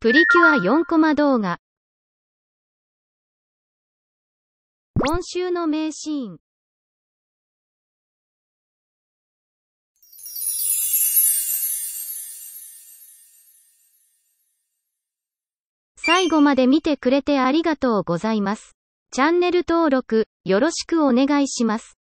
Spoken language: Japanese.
プリキュア4コマ動画。今週の名シーン。最後まで見てくれてありがとうございます。チャンネル登録、よろしくお願いします。